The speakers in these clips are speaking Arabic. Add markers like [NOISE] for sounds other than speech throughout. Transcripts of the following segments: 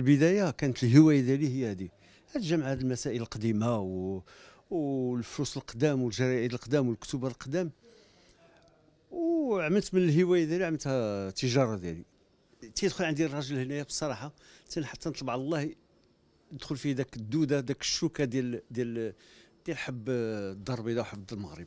البدايه كانت الهوايه ديالي هي هذه جمع هذه المسائل القديمه و... والفلوس القدام والجرائد القدام والكتب القدام وعملت من الهوايه ديالي عملتها التجاره ديالي تيدخل عندي الراجل هنايا بصراحه تنحط تنطلب على الله يدخل فيه داك الدوده داك الشوكه ديال ديال ديال حب الدار البيضاء وحب المغرب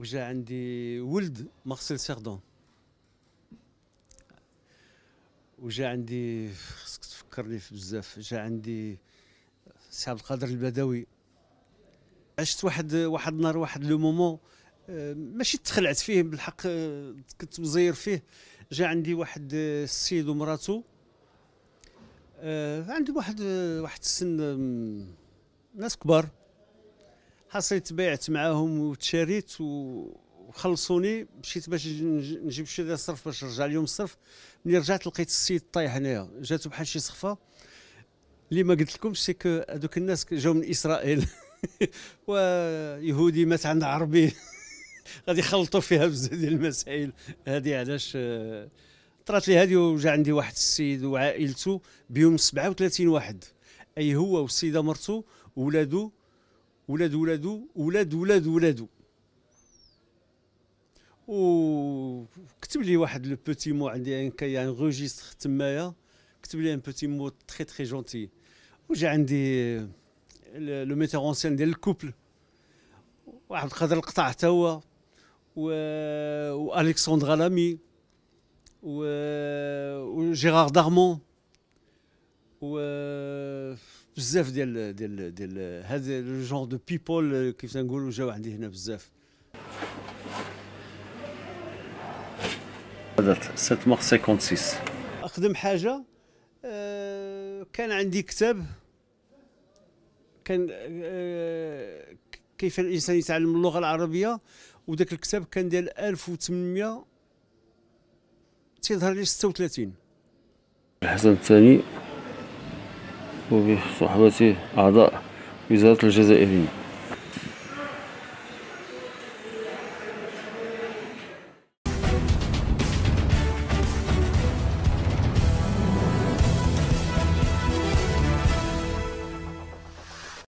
وجا عندي ولد مارسيل سيردون وجا عندي خصك تفكرني في بزاف جا عندي سي عبد القادر البدوي عشت واحد واحد النهار واحد لو مومون آه، ماشي تخلعت فيه بالحق آه، كنت مزير فيه جا عندي واحد آه، السيد ومراته عندهم واحد واحد السن ناس كبار حصلت تبايعت معاهم وتشاريت وخلصوني مشيت باش نجيب شي ديال الصرف باش نرجع اليوم الصرف ملي رجعت لقيت السيد طايح هنايا جاتو بحال شي صخفه اللي ما قلت لكمش سي كو هذوك الناس جاو من اسرائيل [LAUGHS] ويهودي مات عند عربي [LAUGHS] غادي يخلطوا فيها بزاف ديال المسائل هذه علاش آه، طرات لي هذه وجا عندي واحد السيد وعائلته بيوم 37 واحد اي هو والسيده مرته وولادو ولاد ولادو ولاد ولاد ولادو وكتب لي واحد لو بوتي مو عندي ان كاي ان روجيستر تمايا كتب لي ان بوتي مو تري تري جونتي وجا عندي لو ميتور اونسيان ديال الكوبل واحد القدر القطع حتى هو و... والكسندر لامي و... جيرار دارمون و بزاف ديال ديال ديال هذا لو جونغ دو بيبول كيف تنقولوا جاو عندي هنا بزاف هذا 7 مارك 56 اقدم حاجه آه، كان عندي كتاب كان آه، كيف الانسان يتعلم اللغه العربيه وذاك الكتاب كان ديال 1800 تيظهر لي 36 الحسن الثاني وبصحبة أعضاء وزارة الجزائرية